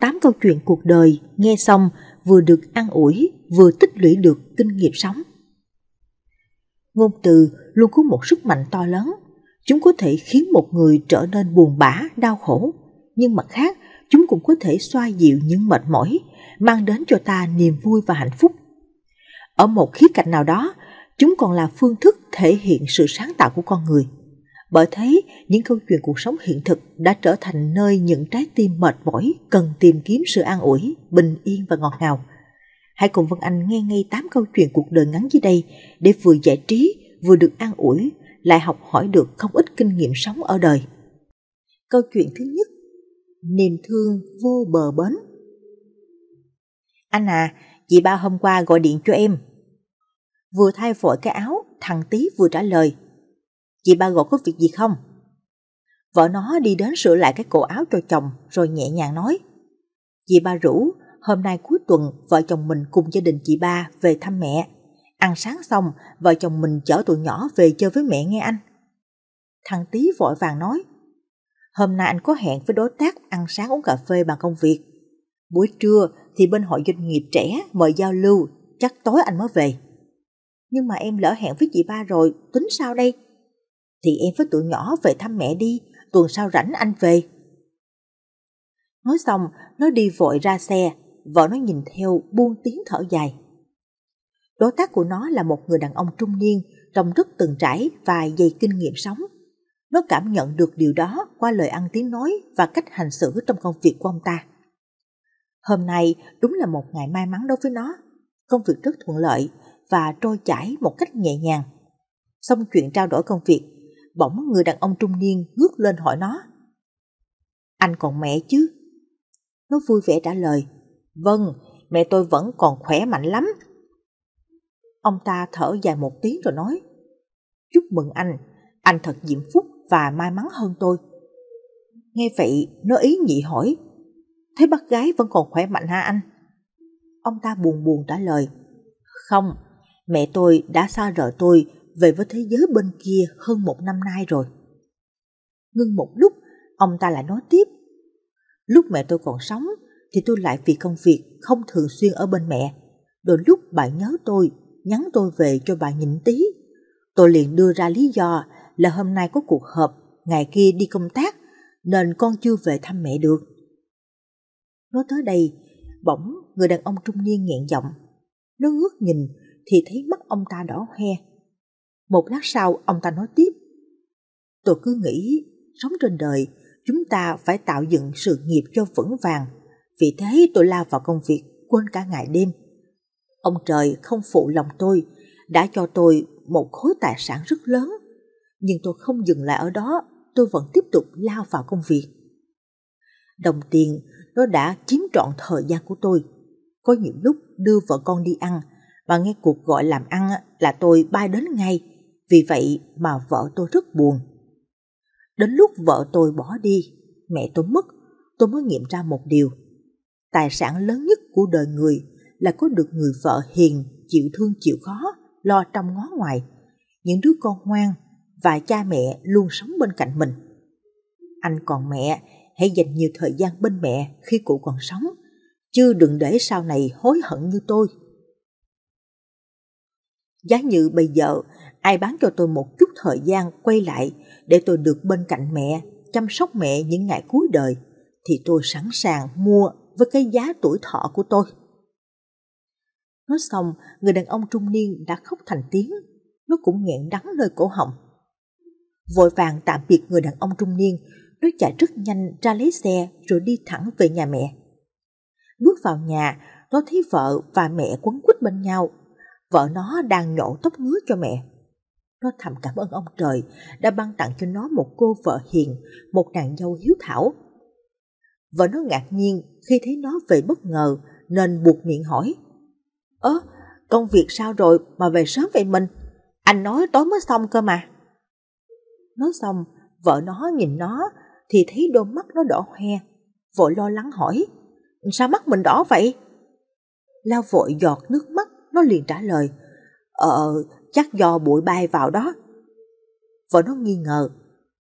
tám câu chuyện cuộc đời nghe xong vừa được an ủi, vừa tích lũy được kinh nghiệm sống. Ngôn từ luôn có một sức mạnh to lớn. Chúng có thể khiến một người trở nên buồn bã, đau khổ. Nhưng mặt khác, chúng cũng có thể xoa dịu những mệt mỏi, mang đến cho ta niềm vui và hạnh phúc. Ở một khía cạnh nào đó, chúng còn là phương thức thể hiện sự sáng tạo của con người bởi thế những câu chuyện cuộc sống hiện thực đã trở thành nơi những trái tim mệt mỏi cần tìm kiếm sự an ủi bình yên và ngọt ngào hãy cùng vân anh nghe ngay tám câu chuyện cuộc đời ngắn dưới đây để vừa giải trí vừa được an ủi lại học hỏi được không ít kinh nghiệm sống ở đời câu chuyện thứ nhất niềm thương vô bờ bến anh à chị ba hôm qua gọi điện cho em vừa thay vội cái áo thằng tí vừa trả lời dì ba gọi có việc gì không? Vợ nó đi đến sửa lại cái cổ áo cho chồng rồi nhẹ nhàng nói. Chị ba rủ, hôm nay cuối tuần vợ chồng mình cùng gia đình chị ba về thăm mẹ. Ăn sáng xong, vợ chồng mình chở tụi nhỏ về chơi với mẹ nghe anh. Thằng tí vội vàng nói. Hôm nay anh có hẹn với đối tác ăn sáng uống cà phê bằng công việc. Buổi trưa thì bên hội doanh nghiệp trẻ mời giao lưu, chắc tối anh mới về. Nhưng mà em lỡ hẹn với chị ba rồi, tính sao đây? thì em với tụi nhỏ về thăm mẹ đi, tuần sau rảnh anh về. Nói xong, nó đi vội ra xe, vợ nó nhìn theo buông tiếng thở dài. Đối tác của nó là một người đàn ông trung niên, trông rất từng trải và dày kinh nghiệm sống. Nó cảm nhận được điều đó qua lời ăn tiếng nói và cách hành xử trong công việc của ông ta. Hôm nay đúng là một ngày may mắn đối với nó. Công việc rất thuận lợi và trôi chảy một cách nhẹ nhàng. Xong chuyện trao đổi công việc, bỗng người đàn ông trung niên ngước lên hỏi nó. Anh còn mẹ chứ? Nó vui vẻ trả lời, vâng, mẹ tôi vẫn còn khỏe mạnh lắm. Ông ta thở dài một tiếng rồi nói, chúc mừng anh, anh thật diễm phúc và may mắn hơn tôi. Nghe vậy, nó ý nhị hỏi, thế bác gái vẫn còn khỏe mạnh hả anh? Ông ta buồn buồn trả lời, không, mẹ tôi đã xa rời tôi về với thế giới bên kia hơn một năm nay rồi. Ngưng một lúc, ông ta lại nói tiếp. Lúc mẹ tôi còn sống thì tôi lại vì công việc không thường xuyên ở bên mẹ. Đôi lúc bà nhớ tôi, nhắn tôi về cho bà nhịn tí. Tôi liền đưa ra lý do là hôm nay có cuộc họp, ngày kia đi công tác nên con chưa về thăm mẹ được. Nói tới đây, bỗng người đàn ông trung niên nghẹn giọng. Nó ngước nhìn thì thấy mắt ông ta đỏ hoe, một lát sau ông ta nói tiếp. Tôi cứ nghĩ sống trên đời chúng ta phải tạo dựng sự nghiệp cho vững vàng. Vì thế tôi lao vào công việc quên cả ngày đêm. Ông trời không phụ lòng tôi đã cho tôi một khối tài sản rất lớn. Nhưng tôi không dừng lại ở đó, tôi vẫn tiếp tục lao vào công việc. Đồng tiền nó đã chiếm trọn thời gian của tôi. Có nhiều lúc đưa vợ con đi ăn, mà nghe cuộc gọi làm ăn là tôi bay đến ngay vì vậy mà vợ tôi rất buồn. Đến lúc vợ tôi bỏ đi, mẹ tôi mất, tôi mới nghiệm ra một điều. Tài sản lớn nhất của đời người là có được người vợ hiền, chịu thương chịu khó, lo trong ngó ngoài. Những đứa con ngoan và cha mẹ luôn sống bên cạnh mình. Anh còn mẹ, hãy dành nhiều thời gian bên mẹ khi cụ còn sống, chứ đừng để sau này hối hận như tôi. Giá như bây giờ ai bán cho tôi một chút thời gian quay lại để tôi được bên cạnh mẹ, chăm sóc mẹ những ngày cuối đời, thì tôi sẵn sàng mua với cái giá tuổi thọ của tôi. Nói xong, người đàn ông trung niên đã khóc thành tiếng, nó cũng nghẹn đắng nơi cổ họng. Vội vàng tạm biệt người đàn ông trung niên, nó chạy rất nhanh ra lấy xe rồi đi thẳng về nhà mẹ. Bước vào nhà, nó thấy vợ và mẹ quấn quýt bên nhau. Vợ nó đang nhổ tóc ngứa cho mẹ. Nó thầm cảm ơn ông trời đã ban tặng cho nó một cô vợ hiền, một nàng dâu hiếu thảo. Vợ nó ngạc nhiên khi thấy nó về bất ngờ nên buộc miệng hỏi. Ơ, công việc sao rồi mà về sớm vậy mình? Anh nói tối mới xong cơ mà. Nói xong, vợ nó nhìn nó thì thấy đôi mắt nó đỏ hoe, vội lo lắng hỏi. Sao mắt mình đỏ vậy? Lao vội giọt nước mắt, nó liền trả lời. Ờ, chắc do bụi bay vào đó. Vợ nó nghi ngờ,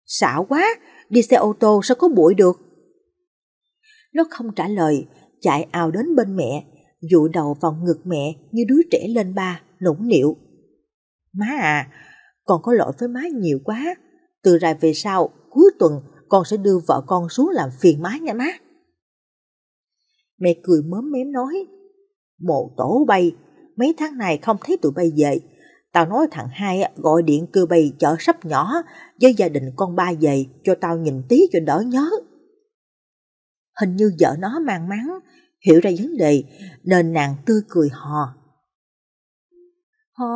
xảo quá, đi xe ô tô sao có bụi được. Nó không trả lời, chạy ào đến bên mẹ, dụ đầu vào ngực mẹ như đứa trẻ lên ba, nũng nịu. Má à, con có lỗi với má nhiều quá. Từ rày về sau, cuối tuần con sẽ đưa vợ con xuống làm phiền má nha má. Mẹ cười mớm mém nói, mồ tổ bay, mấy tháng này không thấy tụi bay dậy Tao nói thằng hai gọi điện cưa bày chợ sắp nhỏ với gia đình con ba về cho tao nhìn tí cho đỡ nhớ. Hình như vợ nó mang mắn hiểu ra vấn đề nên nàng tươi cười hò. Hò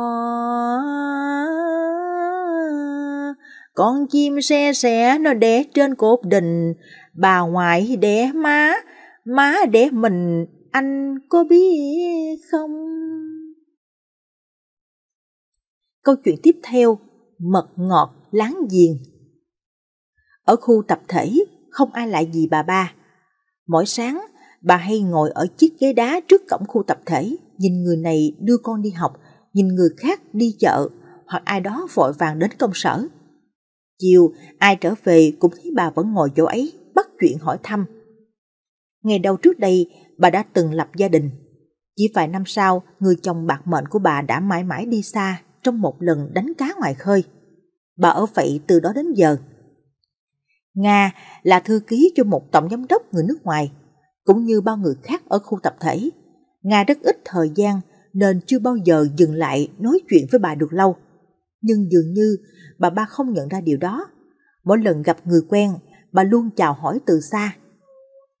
Con chim xe xẻ nó đẻ trên cột đình, bà ngoại đẻ má, má đẻ mình, anh có biết không? Câu chuyện tiếp theo, mật ngọt láng giềng. Ở khu tập thể, không ai lại gì bà ba. Mỗi sáng, bà hay ngồi ở chiếc ghế đá trước cổng khu tập thể, nhìn người này đưa con đi học, nhìn người khác đi chợ, hoặc ai đó vội vàng đến công sở. Chiều, ai trở về cũng thấy bà vẫn ngồi chỗ ấy, bắt chuyện hỏi thăm. Ngày đầu trước đây, bà đã từng lập gia đình. Chỉ vài năm sau, người chồng bạc mệnh của bà đã mãi mãi đi xa, trong một lần đánh cá ngoài khơi. Bà ở vậy từ đó đến giờ. Nga là thư ký cho một tổng giám đốc người nước ngoài, cũng như bao người khác ở khu tập thể. Nga rất ít thời gian nên chưa bao giờ dừng lại nói chuyện với bà được lâu. Nhưng dường như bà ba không nhận ra điều đó. Mỗi lần gặp người quen, bà luôn chào hỏi từ xa.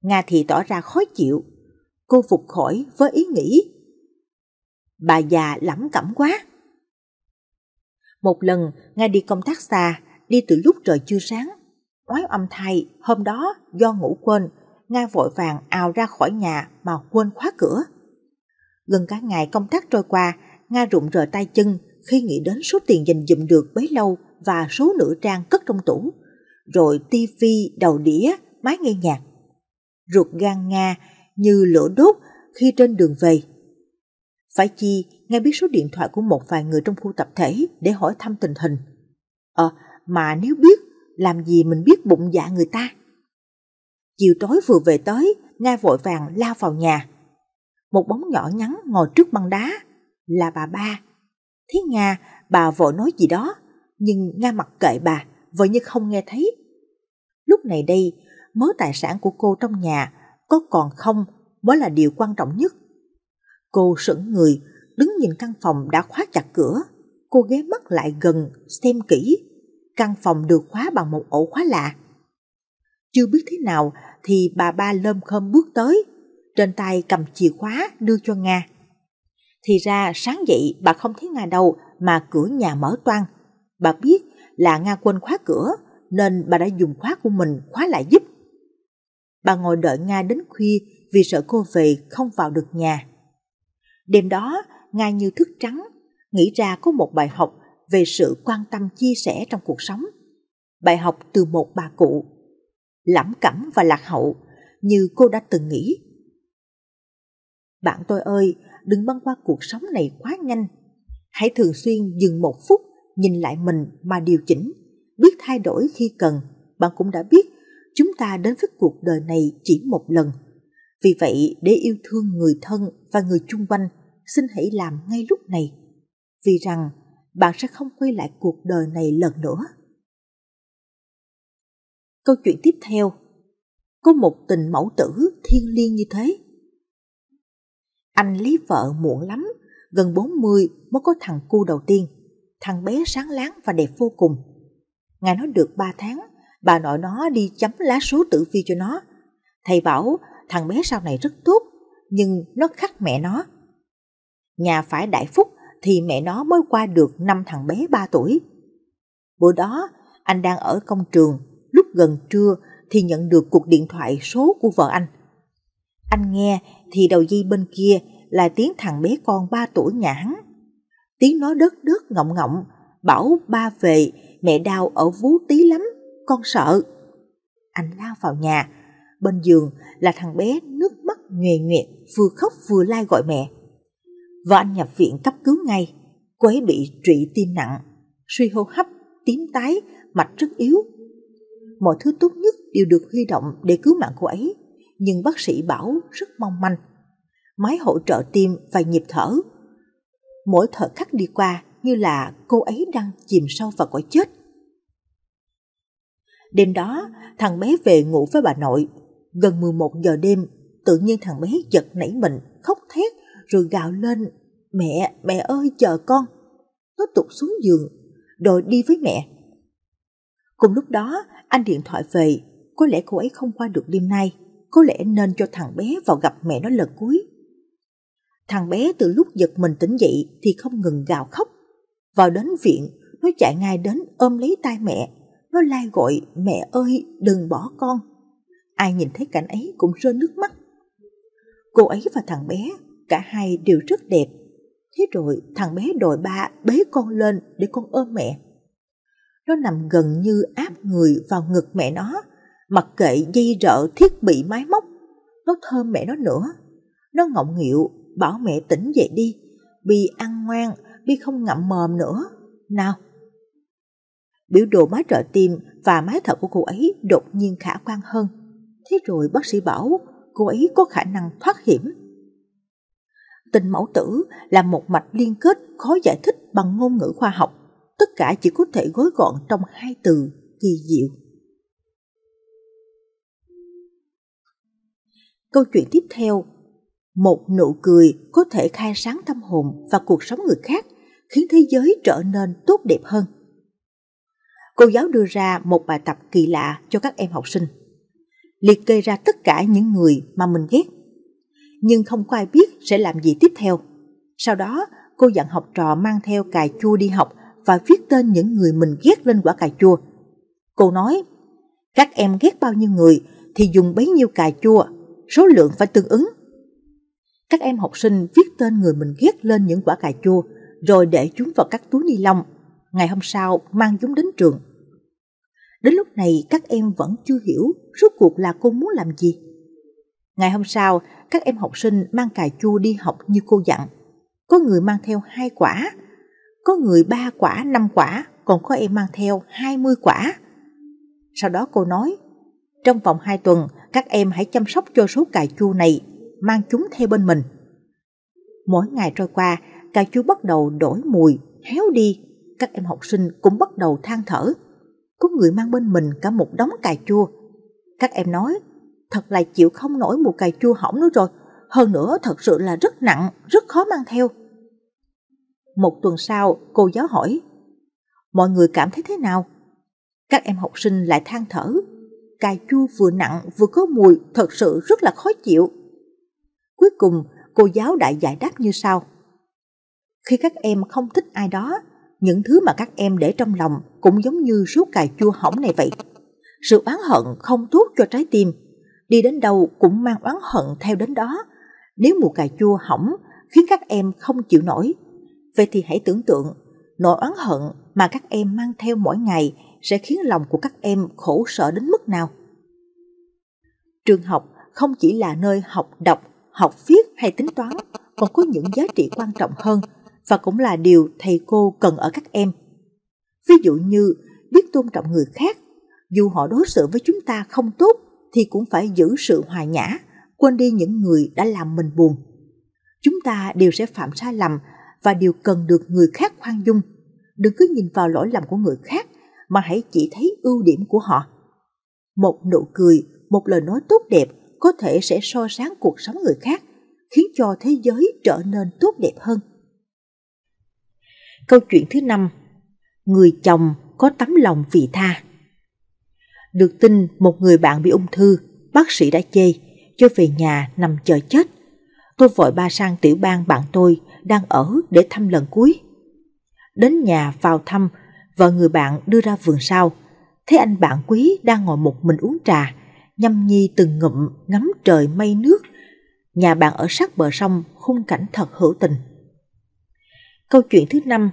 Nga thì tỏ ra khó chịu. Cô phục khỏi với ý nghĩ. Bà già lẩm cẩm quá. Một lần, Nga đi công tác xa, đi từ lúc trời chưa sáng. Oái âm thay, hôm đó do ngủ quên, Nga vội vàng ào ra khỏi nhà mà quên khóa cửa. Gần cả ngày công tác trôi qua, Nga rụng rời tay chân khi nghĩ đến số tiền dành dụm được bấy lâu và số nữ trang cất trong tủ, rồi tivi, đầu đĩa, máy nghe nhạc. Ruột gan Nga như lửa đốt khi trên đường về. Phải chi, nghe biết số điện thoại của một vài người trong khu tập thể để hỏi thăm tình hình. Ờ, mà nếu biết, làm gì mình biết bụng dạ người ta? Chiều tối vừa về tới, Nga vội vàng lao vào nhà. Một bóng nhỏ nhắn ngồi trước băng đá, là bà ba. Thế Nga, bà vội nói gì đó, nhưng Nga mặc kệ bà, vợ như không nghe thấy. Lúc này đây, mớ tài sản của cô trong nhà có còn không mới là điều quan trọng nhất. Cô sững người, đứng nhìn căn phòng đã khóa chặt cửa. Cô ghé mắt lại gần, xem kỹ. Căn phòng được khóa bằng một ổ khóa lạ. Chưa biết thế nào thì bà ba lơm khơm bước tới, trên tay cầm chìa khóa đưa cho Nga. Thì ra sáng dậy bà không thấy Nga đâu mà cửa nhà mở toang. Bà biết là Nga quên khóa cửa nên bà đã dùng khóa của mình khóa lại giúp. Bà ngồi đợi Nga đến khuya vì sợ cô về không vào được nhà. Đêm đó, ngài như thức trắng, nghĩ ra có một bài học về sự quan tâm chia sẻ trong cuộc sống. Bài học từ một bà cụ, lãm cẩm và lạc hậu, như cô đã từng nghĩ. Bạn tôi ơi, đừng băng qua cuộc sống này quá nhanh. Hãy thường xuyên dừng một phút, nhìn lại mình mà điều chỉnh, biết thay đổi khi cần. Bạn cũng đã biết, chúng ta đến với cuộc đời này chỉ một lần – vì vậy, để yêu thương người thân và người chung quanh, xin hãy làm ngay lúc này. Vì rằng, bạn sẽ không quay lại cuộc đời này lần nữa. Câu chuyện tiếp theo Có một tình mẫu tử thiên liêng như thế. Anh lý vợ muộn lắm, gần 40 mới có thằng cu đầu tiên. Thằng bé sáng láng và đẹp vô cùng. Ngày nó được 3 tháng, bà nội nó đi chấm lá số tử vi cho nó. Thầy bảo thằng bé sau này rất tốt, nhưng nó khắc mẹ nó. Nhà phải đại phúc thì mẹ nó mới qua được năm thằng bé 3 tuổi. Bữa đó, anh đang ở công trường, lúc gần trưa thì nhận được cuộc điện thoại số của vợ anh. Anh nghe thì đầu dây bên kia là tiếng thằng bé con 3 tuổi nhà hắn. Tiếng nó đớt đớt ngọng ngọng, bảo ba về, mẹ đau ở vú tí lắm, con sợ. Anh lao vào nhà, bên giường là thằng bé nước mắt nhòe nhòe vừa khóc vừa lai gọi mẹ. Và anh nhập viện cấp cứu ngay, cô ấy bị trụy tim nặng, suy hô hấp, tím tái, mạch rất yếu. Mọi thứ tốt nhất đều được huy động để cứu mạng cô ấy, nhưng bác sĩ bảo rất mong manh. Máy hỗ trợ tim và nhịp thở. Mỗi thời khắc đi qua như là cô ấy đang chìm sâu vào cõi chết. Đêm đó, thằng bé về ngủ với bà nội, Gần 11 giờ đêm, tự nhiên thằng bé giật nảy mình, khóc thét, rồi gào lên, mẹ, mẹ ơi chờ con. Nó tụt xuống giường, đòi đi với mẹ. Cùng lúc đó, anh điện thoại về, có lẽ cô ấy không qua được đêm nay, có lẽ nên cho thằng bé vào gặp mẹ nó lần cuối. Thằng bé từ lúc giật mình tỉnh dậy thì không ngừng gào khóc. Vào đến viện, nó chạy ngay đến ôm lấy tay mẹ, nó lai gọi mẹ ơi đừng bỏ con Ai nhìn thấy cảnh ấy cũng rơi nước mắt. Cô ấy và thằng bé, cả hai đều rất đẹp. Thế rồi thằng bé đội ba bế con lên để con ôm mẹ. Nó nằm gần như áp người vào ngực mẹ nó, mặc kệ dây rợ thiết bị máy móc. Nó thơm mẹ nó nữa. Nó ngọng nghịu, bảo mẹ tỉnh dậy đi. Bi ăn ngoan, Bi không ngậm mồm nữa. Nào! Biểu đồ máy trợ tim và máy thở của cô ấy đột nhiên khả quan hơn. Thế rồi bác sĩ bảo cô ấy có khả năng thoát hiểm. Tình mẫu tử là một mạch liên kết khó giải thích bằng ngôn ngữ khoa học. Tất cả chỉ có thể gói gọn trong hai từ kỳ diệu. Câu chuyện tiếp theo Một nụ cười có thể khai sáng tâm hồn và cuộc sống người khác khiến thế giới trở nên tốt đẹp hơn. Cô giáo đưa ra một bài tập kỳ lạ cho các em học sinh – liệt kê ra tất cả những người mà mình ghét. Nhưng không có ai biết sẽ làm gì tiếp theo. Sau đó, cô dặn học trò mang theo cà chua đi học và viết tên những người mình ghét lên quả cà chua. Cô nói, các em ghét bao nhiêu người thì dùng bấy nhiêu cà chua, số lượng phải tương ứng. Các em học sinh viết tên người mình ghét lên những quả cà chua rồi để chúng vào các túi ni lông. Ngày hôm sau mang chúng đến trường. Đến lúc này các em vẫn chưa hiểu rốt cuộc là cô muốn làm gì. Ngày hôm sau, các em học sinh mang cà chua đi học như cô dặn. Có người mang theo hai quả, có người ba quả, năm quả, còn có em mang theo 20 quả. Sau đó cô nói, trong vòng 2 tuần, các em hãy chăm sóc cho số cà chua này, mang chúng theo bên mình. Mỗi ngày trôi qua, cà chua bắt đầu đổi mùi, héo đi, các em học sinh cũng bắt đầu than thở có người mang bên mình cả một đống cà chua. Các em nói, thật là chịu không nổi một cà chua hỏng nữa rồi, hơn nữa thật sự là rất nặng, rất khó mang theo. Một tuần sau, cô giáo hỏi, mọi người cảm thấy thế nào? Các em học sinh lại than thở, cà chua vừa nặng vừa có mùi thật sự rất là khó chịu. Cuối cùng, cô giáo đại giải đáp như sau. Khi các em không thích ai đó những thứ mà các em để trong lòng cũng giống như số cà chua hỏng này vậy. Sự oán hận không tốt cho trái tim, đi đến đâu cũng mang oán hận theo đến đó. Nếu mùa cà chua hỏng khiến các em không chịu nổi, vậy thì hãy tưởng tượng nỗi oán hận mà các em mang theo mỗi ngày sẽ khiến lòng của các em khổ sở đến mức nào. Trường học không chỉ là nơi học đọc, học viết hay tính toán, còn có những giá trị quan trọng hơn – và cũng là điều thầy cô cần ở các em. Ví dụ như biết tôn trọng người khác, dù họ đối xử với chúng ta không tốt thì cũng phải giữ sự hòa nhã, quên đi những người đã làm mình buồn. Chúng ta đều sẽ phạm sai lầm và đều cần được người khác khoan dung. Đừng cứ nhìn vào lỗi lầm của người khác mà hãy chỉ thấy ưu điểm của họ. Một nụ cười, một lời nói tốt đẹp có thể sẽ so sáng cuộc sống người khác, khiến cho thế giới trở nên tốt đẹp hơn. Câu chuyện thứ năm Người chồng có tấm lòng vị tha Được tin một người bạn bị ung thư, bác sĩ đã chê, cho về nhà nằm chờ chết. Tôi vội ba sang tiểu bang bạn tôi đang ở để thăm lần cuối. Đến nhà vào thăm, vợ người bạn đưa ra vườn sau, thấy anh bạn quý đang ngồi một mình uống trà, nhâm nhi từng ngụm ngắm trời mây nước. Nhà bạn ở sát bờ sông, khung cảnh thật hữu tình. Câu chuyện thứ năm,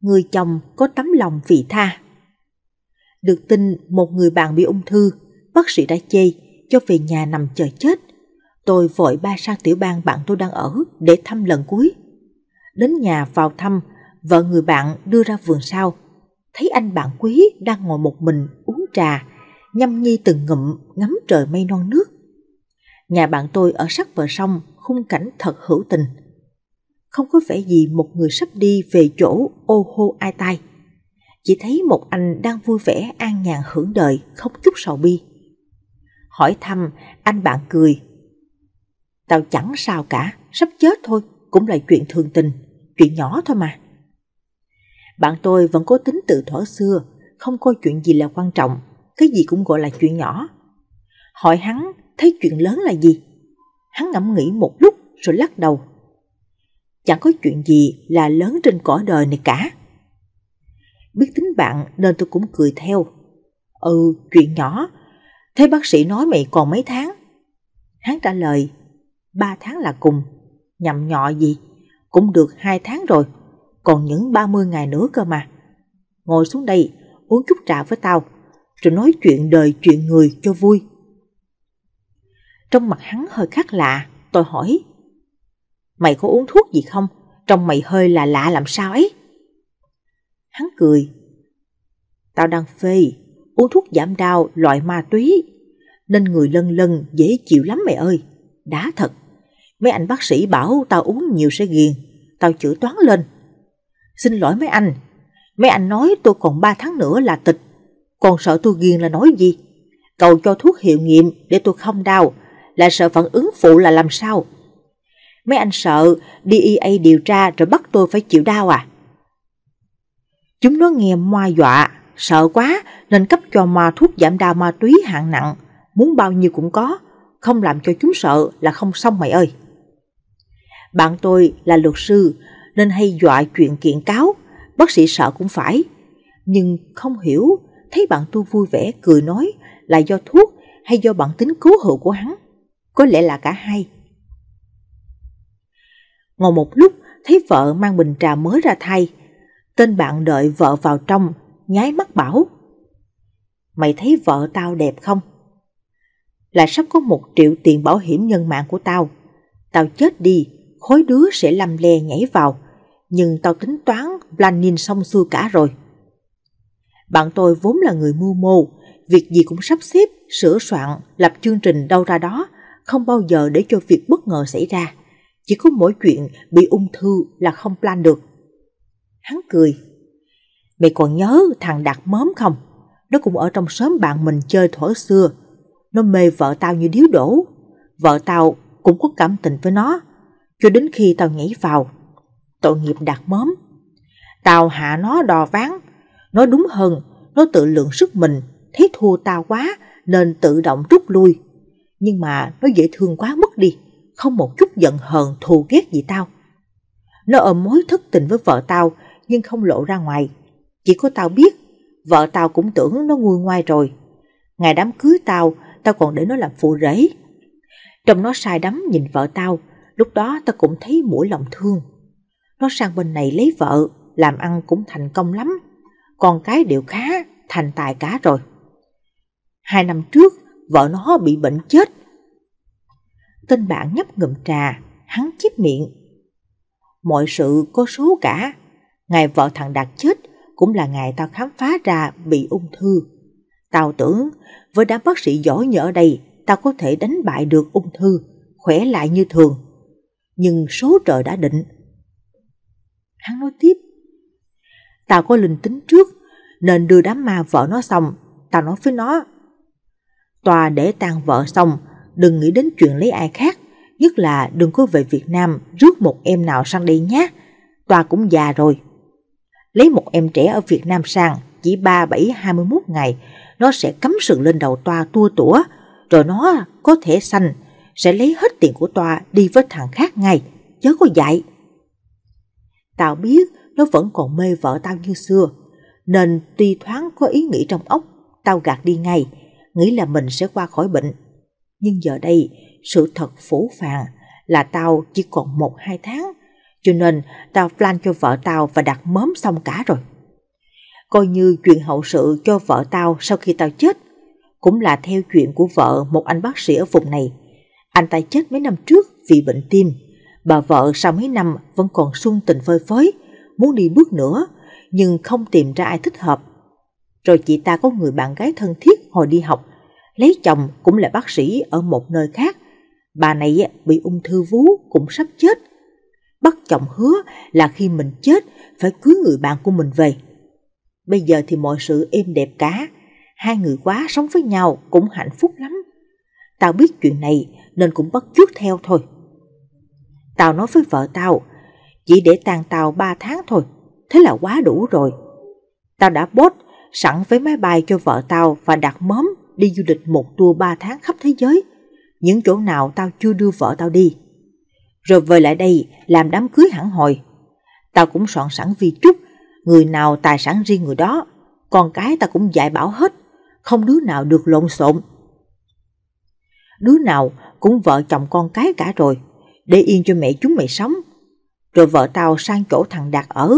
người chồng có tấm lòng vị tha. Được tin một người bạn bị ung thư, bác sĩ đã chê cho về nhà nằm chờ chết. Tôi vội ba sang tiểu bang bạn tôi đang ở để thăm lần cuối. Đến nhà vào thăm, vợ người bạn đưa ra vườn sau. Thấy anh bạn quý đang ngồi một mình uống trà, nhâm nhi từng ngụm ngắm trời mây non nước. Nhà bạn tôi ở sát bờ sông, khung cảnh thật hữu tình – không có vẻ gì một người sắp đi về chỗ ô hô ai tai. Chỉ thấy một anh đang vui vẻ an nhàn hưởng đời, không chút sầu bi. Hỏi thăm, anh bạn cười. Tao chẳng sao cả, sắp chết thôi, cũng là chuyện thường tình, chuyện nhỏ thôi mà. Bạn tôi vẫn cố tính tự thỏa xưa, không coi chuyện gì là quan trọng, cái gì cũng gọi là chuyện nhỏ. Hỏi hắn, thấy chuyện lớn là gì? Hắn ngẫm nghĩ một lúc rồi lắc đầu chẳng có chuyện gì là lớn trên cõi đời này cả. Biết tính bạn nên tôi cũng cười theo. Ừ, chuyện nhỏ. Thế bác sĩ nói mày còn mấy tháng? Hắn trả lời, ba tháng là cùng. Nhầm nhọ gì? Cũng được hai tháng rồi, còn những ba mươi ngày nữa cơ mà. Ngồi xuống đây, uống chút trà với tao, rồi nói chuyện đời chuyện người cho vui. Trong mặt hắn hơi khác lạ, tôi hỏi, mày có uống thuốc gì không? trong mày hơi là lạ làm sao ấy. Hắn cười. Tao đang phê, uống thuốc giảm đau loại ma túy, nên người lân lân dễ chịu lắm mày ơi. Đá thật, mấy anh bác sĩ bảo tao uống nhiều sẽ ghiền, tao chửi toán lên. Xin lỗi mấy anh, mấy anh nói tôi còn 3 tháng nữa là tịch, còn sợ tôi ghiền là nói gì? Cầu cho thuốc hiệu nghiệm để tôi không đau, là sợ phản ứng phụ là làm sao? Mấy anh sợ DEA điều tra rồi bắt tôi phải chịu đau à? Chúng nó nghe Moa dọa, sợ quá nên cấp cho ma thuốc giảm đau ma túy hạng nặng, muốn bao nhiêu cũng có, không làm cho chúng sợ là không xong mày ơi. Bạn tôi là luật sư nên hay dọa chuyện kiện cáo, bác sĩ sợ cũng phải. Nhưng không hiểu, thấy bạn tôi vui vẻ cười nói là do thuốc hay do bản tính cứu hộ của hắn. Có lẽ là cả hai. Ngồi một lúc, thấy vợ mang bình trà mới ra thay. Tên bạn đợi vợ vào trong, nháy mắt bảo. Mày thấy vợ tao đẹp không? Là sắp có một triệu tiền bảo hiểm nhân mạng của tao. Tao chết đi, khối đứa sẽ lầm le nhảy vào. Nhưng tao tính toán planning xong xuôi cả rồi. Bạn tôi vốn là người mưu mô, việc gì cũng sắp xếp, sửa soạn, lập chương trình đâu ra đó, không bao giờ để cho việc bất ngờ xảy ra. Chỉ có mỗi chuyện bị ung thư là không plan được. Hắn cười. Mày còn nhớ thằng Đạt mớm không? Nó cũng ở trong xóm bạn mình chơi thuở xưa. Nó mê vợ tao như điếu đổ. Vợ tao cũng có cảm tình với nó. Cho đến khi tao nhảy vào. Tội nghiệp Đạt mớm. Tao hạ nó đò ván. nó đúng hơn, nó tự lượng sức mình. Thấy thua tao quá nên tự động rút lui. Nhưng mà nó dễ thương quá mất đi không một chút giận hờn thù ghét gì tao. Nó ở mối thất tình với vợ tao nhưng không lộ ra ngoài. Chỉ có tao biết, vợ tao cũng tưởng nó nguôi ngoai rồi. Ngày đám cưới tao, tao còn để nó làm phụ rể. Trong nó sai đắm nhìn vợ tao, lúc đó tao cũng thấy mũi lòng thương. Nó sang bên này lấy vợ, làm ăn cũng thành công lắm. Con cái đều khá, thành tài cá rồi. Hai năm trước, vợ nó bị bệnh chết, Tên bạn nhấp ngụm trà, hắn chép miệng. Mọi sự có số cả. Ngày vợ thằng Đạt chết cũng là ngày tao khám phá ra bị ung thư. Tao tưởng với đám bác sĩ giỏi như đây tao có thể đánh bại được ung thư, khỏe lại như thường. Nhưng số trời đã định. Hắn nói tiếp. Tao có linh tính trước nên đưa đám ma vợ nó xong, tao nói với nó. Tòa để tang vợ xong đừng nghĩ đến chuyện lấy ai khác, nhất là đừng có về Việt Nam rước một em nào sang đây nhé, tòa cũng già rồi. Lấy một em trẻ ở Việt Nam sang chỉ 3, 7, 21 ngày, nó sẽ cắm sừng lên đầu toa tua tủa, rồi nó có thể sanh, sẽ lấy hết tiền của toa đi với thằng khác ngay, chớ có dạy. Tao biết nó vẫn còn mê vợ tao như xưa, nên tuy thoáng có ý nghĩ trong óc, tao gạt đi ngay, nghĩ là mình sẽ qua khỏi bệnh nhưng giờ đây sự thật phủ phàng là tao chỉ còn một hai tháng, cho nên tao plan cho vợ tao và đặt mớm xong cả rồi. Coi như chuyện hậu sự cho vợ tao sau khi tao chết, cũng là theo chuyện của vợ một anh bác sĩ ở vùng này. Anh ta chết mấy năm trước vì bệnh tim, bà vợ sau mấy năm vẫn còn sung tình phơi phới, muốn đi bước nữa nhưng không tìm ra ai thích hợp. Rồi chị ta có người bạn gái thân thiết hồi đi học lấy chồng cũng là bác sĩ ở một nơi khác. Bà này bị ung thư vú cũng sắp chết. Bắt chồng hứa là khi mình chết phải cưới người bạn của mình về. Bây giờ thì mọi sự êm đẹp cả, hai người quá sống với nhau cũng hạnh phúc lắm. Tao biết chuyện này nên cũng bắt chước theo thôi. Tao nói với vợ tao, chỉ để tàn tàu 3 tháng thôi, thế là quá đủ rồi. Tao đã bốt sẵn với máy bay cho vợ tao và đặt mớm đi du lịch một tour ba tháng khắp thế giới, những chỗ nào tao chưa đưa vợ tao đi. Rồi về lại đây làm đám cưới hẳn hồi. Tao cũng soạn sẵn vi trúc, người nào tài sản riêng người đó, con cái tao cũng dạy bảo hết, không đứa nào được lộn xộn. Đứa nào cũng vợ chồng con cái cả rồi, để yên cho mẹ chúng mày sống. Rồi vợ tao sang chỗ thằng Đạt ở,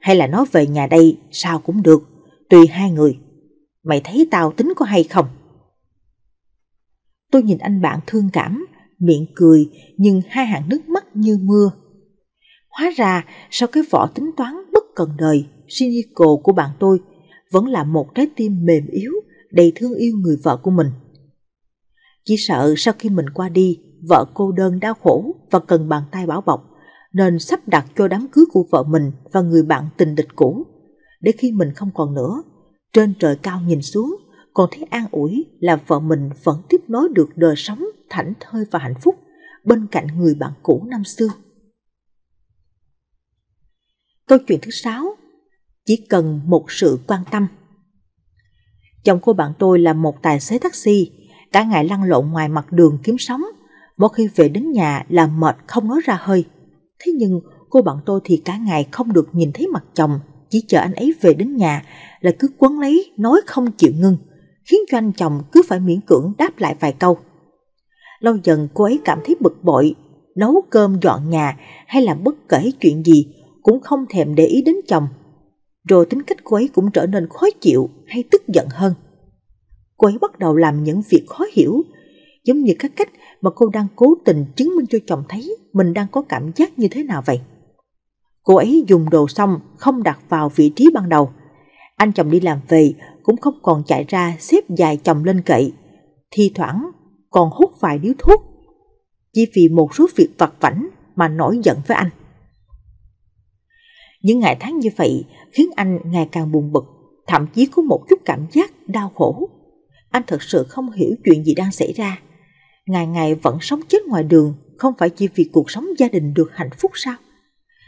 hay là nó về nhà đây sao cũng được, tùy hai người. Mày thấy tao tính có hay không? Tôi nhìn anh bạn thương cảm, miệng cười nhưng hai hàng nước mắt như mưa. Hóa ra, sau cái vỏ tính toán bất cần đời, cynical của bạn tôi vẫn là một trái tim mềm yếu, đầy thương yêu người vợ của mình. Chỉ sợ sau khi mình qua đi, vợ cô đơn đau khổ và cần bàn tay bảo bọc, nên sắp đặt cho đám cưới của vợ mình và người bạn tình địch cũ. Để khi mình không còn nữa, trên trời cao nhìn xuống, còn thấy an ủi là vợ mình vẫn tiếp nối được đời sống thảnh thơi và hạnh phúc bên cạnh người bạn cũ năm xưa. Câu chuyện thứ sáu, chỉ cần một sự quan tâm. Chồng cô bạn tôi là một tài xế taxi, cả ngày lăn lộn ngoài mặt đường kiếm sống, mỗi khi về đến nhà là mệt không nói ra hơi. Thế nhưng cô bạn tôi thì cả ngày không được nhìn thấy mặt chồng, chỉ chờ anh ấy về đến nhà là cứ quấn lấy nói không chịu ngưng khiến cho anh chồng cứ phải miễn cưỡng đáp lại vài câu. Lâu dần cô ấy cảm thấy bực bội, nấu cơm dọn nhà hay làm bất kể chuyện gì cũng không thèm để ý đến chồng. Rồi tính cách cô ấy cũng trở nên khó chịu hay tức giận hơn. Cô ấy bắt đầu làm những việc khó hiểu, giống như các cách mà cô đang cố tình chứng minh cho chồng thấy mình đang có cảm giác như thế nào vậy. Cô ấy dùng đồ xong không đặt vào vị trí ban đầu. Anh chồng đi làm về cũng không còn chạy ra xếp dài chồng lên kệ, thi thoảng còn hút vài điếu thuốc, chỉ vì một số việc vặt vảnh mà nổi giận với anh. Những ngày tháng như vậy khiến anh ngày càng buồn bực, thậm chí có một chút cảm giác đau khổ. Anh thật sự không hiểu chuyện gì đang xảy ra. Ngày ngày vẫn sống chết ngoài đường, không phải chỉ vì cuộc sống gia đình được hạnh phúc sao?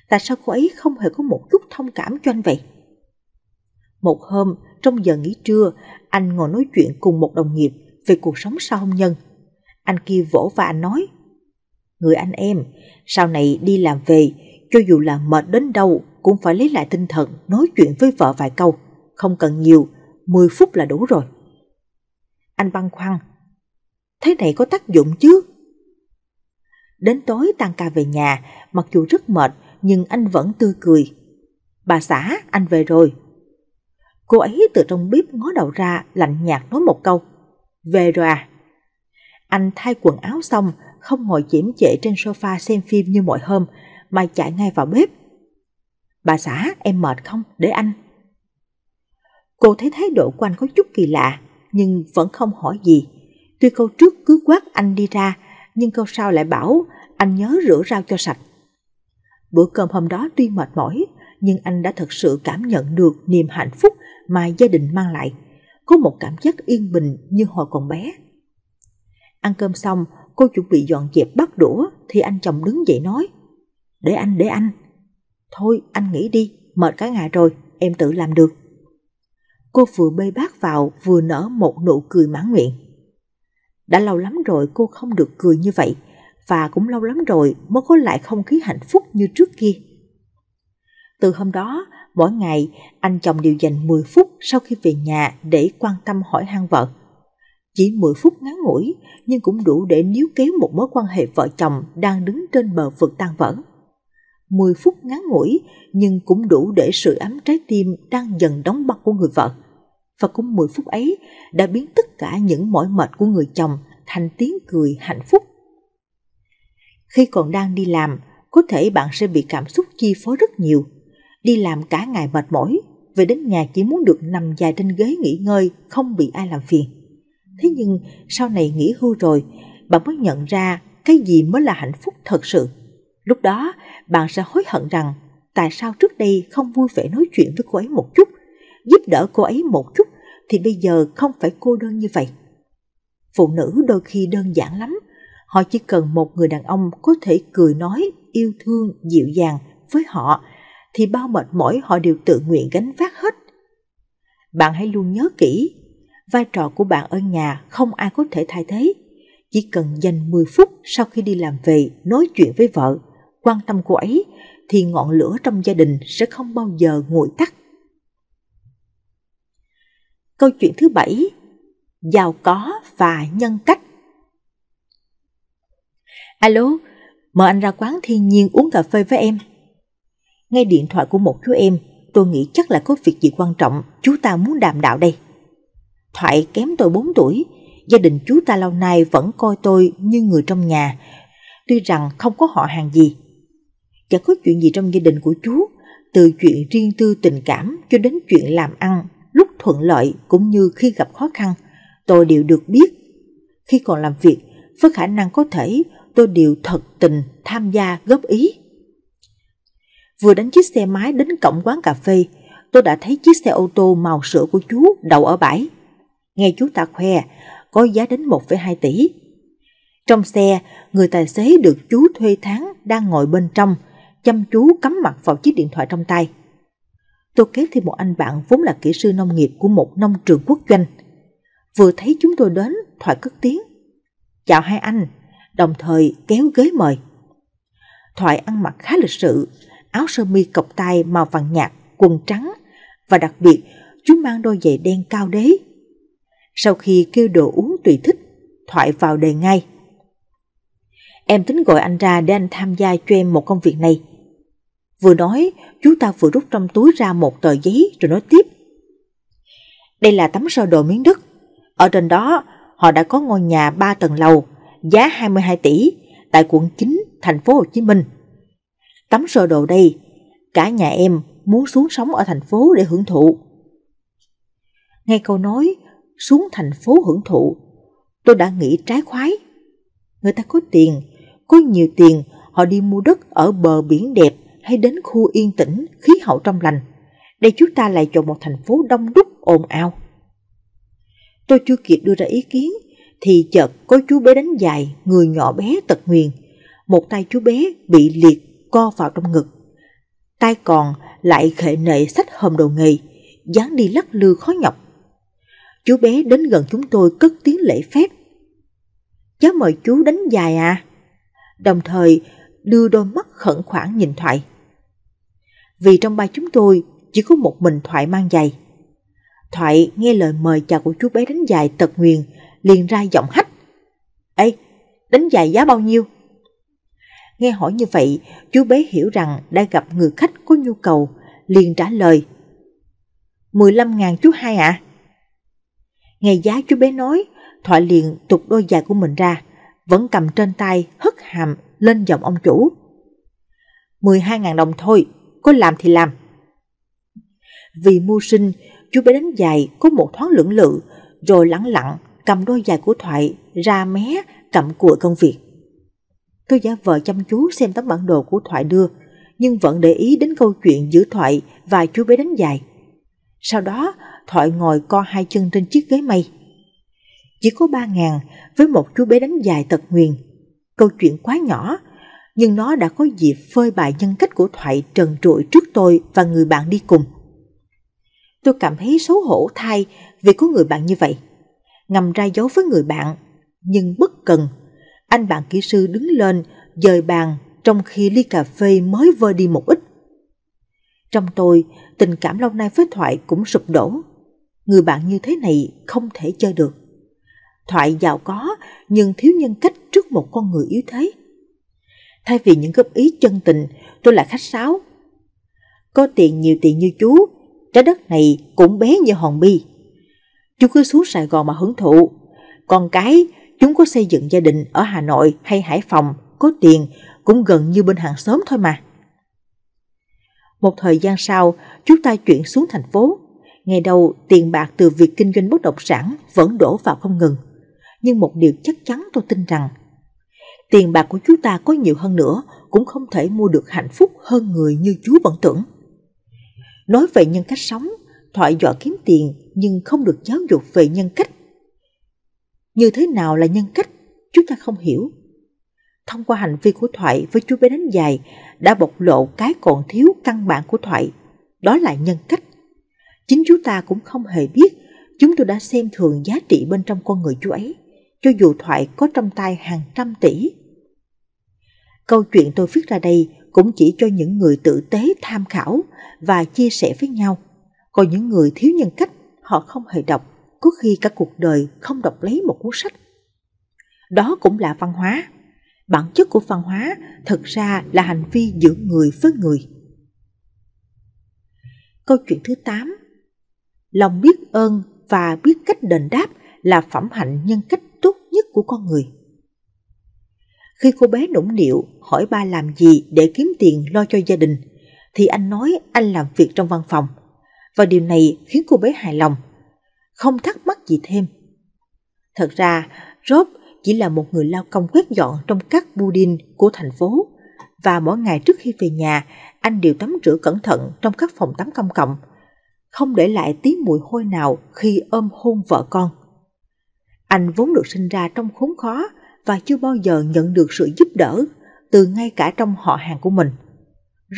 Tại sao cô ấy không hề có một chút thông cảm cho anh vậy? Một hôm, trong giờ nghỉ trưa, anh ngồi nói chuyện cùng một đồng nghiệp về cuộc sống sau hôn nhân. Anh kia vỗ và anh nói, Người anh em, sau này đi làm về, cho dù là mệt đến đâu cũng phải lấy lại tinh thần nói chuyện với vợ vài câu, không cần nhiều, 10 phút là đủ rồi. Anh băn khoăn, thế này có tác dụng chứ? Đến tối tan ca về nhà, mặc dù rất mệt nhưng anh vẫn tươi cười. Bà xã, anh về rồi, Cô ấy từ trong bếp ngó đầu ra, lạnh nhạt nói một câu. Về rồi à? Anh thay quần áo xong, không ngồi chiếm chệ trên sofa xem phim như mọi hôm, mà chạy ngay vào bếp. Bà xã, em mệt không? Để anh. Cô thấy thái độ của anh có chút kỳ lạ, nhưng vẫn không hỏi gì. Tuy câu trước cứ quát anh đi ra, nhưng câu sau lại bảo anh nhớ rửa rau cho sạch. Bữa cơm hôm đó tuy mệt mỏi, nhưng anh đã thật sự cảm nhận được niềm hạnh phúc mà gia đình mang lại, có một cảm giác yên bình như hồi còn bé. Ăn cơm xong, cô chuẩn bị dọn dẹp bắt đũa thì anh chồng đứng dậy nói Để anh, để anh. Thôi anh nghỉ đi, mệt cả ngày rồi, em tự làm được. Cô vừa bê bát vào vừa nở một nụ cười mãn nguyện. Đã lâu lắm rồi cô không được cười như vậy và cũng lâu lắm rồi mới có lại không khí hạnh phúc như trước kia. Từ hôm đó, Mỗi ngày, anh chồng đều dành 10 phút sau khi về nhà để quan tâm hỏi han vợ. Chỉ 10 phút ngắn ngủi, nhưng cũng đủ để níu kéo một mối quan hệ vợ chồng đang đứng trên bờ vực tan vỡ. 10 phút ngắn ngủi, nhưng cũng đủ để sự ấm trái tim đang dần đóng băng của người vợ. Và cũng 10 phút ấy đã biến tất cả những mỏi mệt của người chồng thành tiếng cười hạnh phúc. Khi còn đang đi làm, có thể bạn sẽ bị cảm xúc chi phối rất nhiều – đi làm cả ngày mệt mỏi, về đến nhà chỉ muốn được nằm dài trên ghế nghỉ ngơi, không bị ai làm phiền. Thế nhưng sau này nghỉ hưu rồi, bạn mới nhận ra cái gì mới là hạnh phúc thật sự. Lúc đó, bạn sẽ hối hận rằng tại sao trước đây không vui vẻ nói chuyện với cô ấy một chút, giúp đỡ cô ấy một chút thì bây giờ không phải cô đơn như vậy. Phụ nữ đôi khi đơn giản lắm, họ chỉ cần một người đàn ông có thể cười nói, yêu thương, dịu dàng với họ thì bao mệt mỏi họ đều tự nguyện gánh vác hết. Bạn hãy luôn nhớ kỹ, vai trò của bạn ở nhà không ai có thể thay thế. Chỉ cần dành 10 phút sau khi đi làm về nói chuyện với vợ, quan tâm cô ấy thì ngọn lửa trong gia đình sẽ không bao giờ nguội tắt. Câu chuyện thứ bảy, giàu có và nhân cách. Alo, mời anh ra quán thiên nhiên uống cà phê với em. Nghe điện thoại của một chú em, tôi nghĩ chắc là có việc gì quan trọng chú ta muốn đàm đạo đây. Thoại kém tôi 4 tuổi, gia đình chú ta lâu nay vẫn coi tôi như người trong nhà, tuy rằng không có họ hàng gì. Chẳng có chuyện gì trong gia đình của chú, từ chuyện riêng tư tình cảm cho đến chuyện làm ăn, lúc thuận lợi cũng như khi gặp khó khăn, tôi đều được biết. Khi còn làm việc, với khả năng có thể, tôi đều thật tình tham gia góp ý. Vừa đánh chiếc xe máy đến cổng quán cà phê, tôi đã thấy chiếc xe ô tô màu sữa của chú đậu ở bãi. Nghe chú ta khoe, có giá đến 1,2 tỷ. Trong xe, người tài xế được chú thuê tháng đang ngồi bên trong, chăm chú cắm mặt vào chiếc điện thoại trong tay. Tôi kéo thêm một anh bạn vốn là kỹ sư nông nghiệp của một nông trường quốc doanh. Vừa thấy chúng tôi đến, thoại cất tiếng. Chào hai anh, đồng thời kéo ghế mời. Thoại ăn mặc khá lịch sự, áo sơ mi cộc tay màu vàng nhạt, quần trắng và đặc biệt chú mang đôi giày đen cao đế. Sau khi kêu đồ uống tùy thích, thoại vào đề ngay. Em tính gọi anh ra để anh tham gia cho em một công việc này. Vừa nói, chú ta vừa rút trong túi ra một tờ giấy rồi nói tiếp. Đây là tấm sơ đồ miếng đất. Ở trên đó, họ đã có ngôi nhà 3 tầng lầu, giá 22 tỷ, tại quận 9, thành phố Hồ Chí Minh. Cắm sơ đồ đây, cả nhà em muốn xuống sống ở thành phố để hưởng thụ. Nghe câu nói, xuống thành phố hưởng thụ, tôi đã nghĩ trái khoái. Người ta có tiền, có nhiều tiền, họ đi mua đất ở bờ biển đẹp hay đến khu yên tĩnh, khí hậu trong lành. Đây chúng ta lại chọn một thành phố đông đúc, ồn ào. Tôi chưa kịp đưa ra ý kiến, thì chợt có chú bé đánh dài, người nhỏ bé tật nguyền. Một tay chú bé bị liệt co vào trong ngực. Tay còn lại khệ nệ sách hòm đồ nghề, dáng đi lắc lư khó nhọc. Chú bé đến gần chúng tôi cất tiếng lễ phép. Cháu mời chú đánh dài à? Đồng thời đưa đôi mắt khẩn khoản nhìn Thoại. Vì trong ba chúng tôi chỉ có một mình Thoại mang giày. Thoại nghe lời mời chào của chú bé đánh dài tật nguyền liền ra giọng hách. Ê, đánh dài giá bao nhiêu? Nghe hỏi như vậy, chú bé hiểu rằng đã gặp người khách có nhu cầu, liền trả lời. 15 ngàn chú hai ạ. À? Nghe giá chú bé nói, Thoại liền tục đôi giày của mình ra, vẫn cầm trên tay hất hàm lên giọng ông chủ. 12 ngàn đồng thôi, có làm thì làm. Vì mưu sinh, chú bé đánh giày có một thoáng lưỡng lự, rồi lẳng lặng cầm đôi giày của Thoại ra mé cầm cụi công việc. Tôi giả vờ chăm chú xem tấm bản đồ của Thoại đưa, nhưng vẫn để ý đến câu chuyện giữa Thoại và chú bé đánh dài. Sau đó, Thoại ngồi co hai chân trên chiếc ghế mây. Chỉ có ba ngàn với một chú bé đánh dài tật nguyền. Câu chuyện quá nhỏ, nhưng nó đã có dịp phơi bài nhân cách của Thoại trần trụi trước tôi và người bạn đi cùng. Tôi cảm thấy xấu hổ thay vì có người bạn như vậy. Ngầm ra dấu với người bạn, nhưng bất cần anh bạn kỹ sư đứng lên, dời bàn trong khi ly cà phê mới vơi đi một ít. Trong tôi, tình cảm lâu nay với Thoại cũng sụp đổ. Người bạn như thế này không thể chơi được. Thoại giàu có nhưng thiếu nhân cách trước một con người yếu thế. Thay vì những góp ý chân tình, tôi lại khách sáo. Có tiền nhiều tiền như chú, trái đất này cũng bé như hòn bi. Chú cứ xuống Sài Gòn mà hưởng thụ. Con cái Chúng có xây dựng gia đình ở Hà Nội hay Hải Phòng, có tiền, cũng gần như bên hàng xóm thôi mà. Một thời gian sau, chúng ta chuyển xuống thành phố. Ngày đầu, tiền bạc từ việc kinh doanh bất động sản vẫn đổ vào không ngừng. Nhưng một điều chắc chắn tôi tin rằng, tiền bạc của chúng ta có nhiều hơn nữa cũng không thể mua được hạnh phúc hơn người như chú vẫn tưởng. Nói về nhân cách sống, thoại giỏi kiếm tiền nhưng không được giáo dục về nhân cách như thế nào là nhân cách chúng ta không hiểu thông qua hành vi của thoại với chú bé đánh giày đã bộc lộ cái còn thiếu căn bản của thoại đó là nhân cách chính chú ta cũng không hề biết chúng tôi đã xem thường giá trị bên trong con người chú ấy cho dù thoại có trong tay hàng trăm tỷ câu chuyện tôi viết ra đây cũng chỉ cho những người tử tế tham khảo và chia sẻ với nhau còn những người thiếu nhân cách họ không hề đọc có khi cả cuộc đời không đọc lấy một cuốn sách. Đó cũng là văn hóa. Bản chất của văn hóa thật ra là hành vi giữa người với người. Câu chuyện thứ 8 Lòng biết ơn và biết cách đền đáp là phẩm hạnh nhân cách tốt nhất của con người. Khi cô bé nũng nịu hỏi ba làm gì để kiếm tiền lo cho gia đình, thì anh nói anh làm việc trong văn phòng. Và điều này khiến cô bé hài lòng – không thắc mắc gì thêm. Thật ra, Rob chỉ là một người lao công quét dọn trong các bưu đinh của thành phố và mỗi ngày trước khi về nhà, anh đều tắm rửa cẩn thận trong các phòng tắm công cộng, không để lại tí mùi hôi nào khi ôm hôn vợ con. Anh vốn được sinh ra trong khốn khó và chưa bao giờ nhận được sự giúp đỡ từ ngay cả trong họ hàng của mình.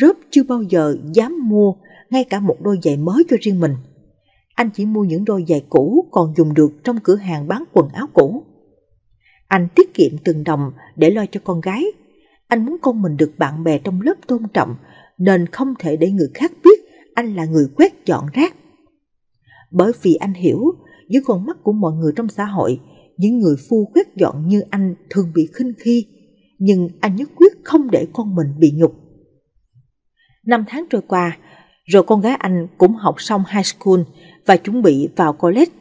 Rob chưa bao giờ dám mua ngay cả một đôi giày mới cho riêng mình – anh chỉ mua những đôi giày cũ còn dùng được trong cửa hàng bán quần áo cũ. Anh tiết kiệm từng đồng để lo cho con gái. Anh muốn con mình được bạn bè trong lớp tôn trọng nên không thể để người khác biết anh là người quét dọn rác. Bởi vì anh hiểu, dưới con mắt của mọi người trong xã hội, những người phu quét dọn như anh thường bị khinh khi, nhưng anh nhất quyết không để con mình bị nhục. Năm tháng trôi qua, rồi con gái anh cũng học xong high school và chuẩn bị vào college.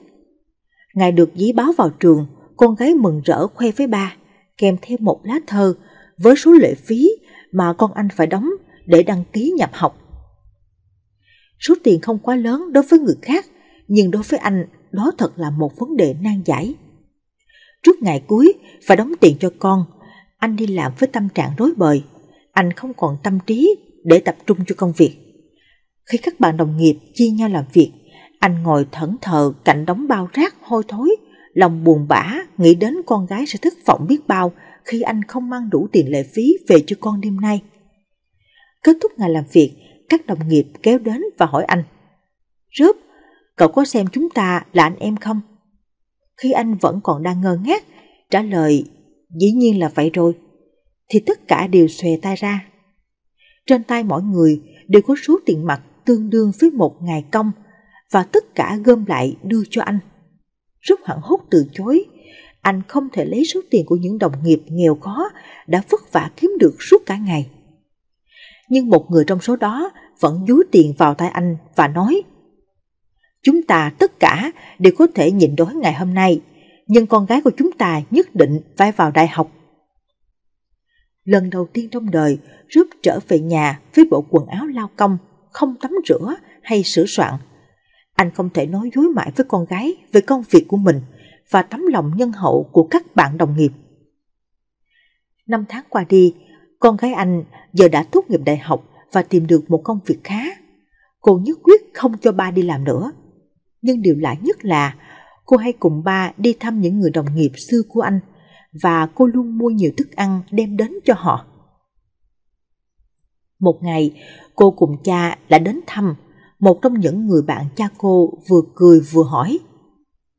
Ngài được giấy báo vào trường, con gái mừng rỡ khoe với ba, kèm theo một lá thơ với số lệ phí mà con anh phải đóng để đăng ký nhập học. Số tiền không quá lớn đối với người khác, nhưng đối với anh đó thật là một vấn đề nan giải. Trước ngày cuối phải đóng tiền cho con, anh đi làm với tâm trạng rối bời, anh không còn tâm trí để tập trung cho công việc. Khi các bạn đồng nghiệp chia nhau làm việc, anh ngồi thẫn thờ cạnh đống bao rác hôi thối, lòng buồn bã nghĩ đến con gái sẽ thất vọng biết bao khi anh không mang đủ tiền lệ phí về cho con đêm nay. Kết thúc ngày làm việc, các đồng nghiệp kéo đến và hỏi anh. Rớp, cậu có xem chúng ta là anh em không? Khi anh vẫn còn đang ngơ ngác, trả lời dĩ nhiên là vậy rồi, thì tất cả đều xòe tay ra. Trên tay mỗi người đều có số tiền mặt tương đương với một ngày công – và tất cả gom lại đưa cho anh. Rất hoảng hốt từ chối, anh không thể lấy số tiền của những đồng nghiệp nghèo khó đã vất vả kiếm được suốt cả ngày. Nhưng một người trong số đó vẫn dúi tiền vào tay anh và nói Chúng ta tất cả đều có thể nhịn đói ngày hôm nay, nhưng con gái của chúng ta nhất định phải vào đại học. Lần đầu tiên trong đời, Rúp trở về nhà với bộ quần áo lao công, không tắm rửa hay sửa soạn anh không thể nói dối mãi với con gái về công việc của mình và tấm lòng nhân hậu của các bạn đồng nghiệp. Năm tháng qua đi, con gái anh giờ đã tốt nghiệp đại học và tìm được một công việc khá. Cô nhất quyết không cho ba đi làm nữa. Nhưng điều lạ nhất là cô hay cùng ba đi thăm những người đồng nghiệp xưa của anh và cô luôn mua nhiều thức ăn đem đến cho họ. Một ngày, cô cùng cha lại đến thăm một trong những người bạn cha cô vừa cười vừa hỏi.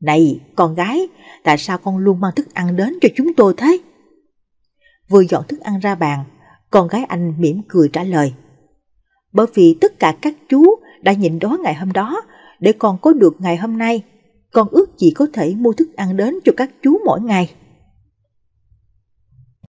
Này, con gái, tại sao con luôn mang thức ăn đến cho chúng tôi thế? Vừa dọn thức ăn ra bàn, con gái anh mỉm cười trả lời. Bởi vì tất cả các chú đã nhịn đói ngày hôm đó, để con có được ngày hôm nay, con ước chỉ có thể mua thức ăn đến cho các chú mỗi ngày.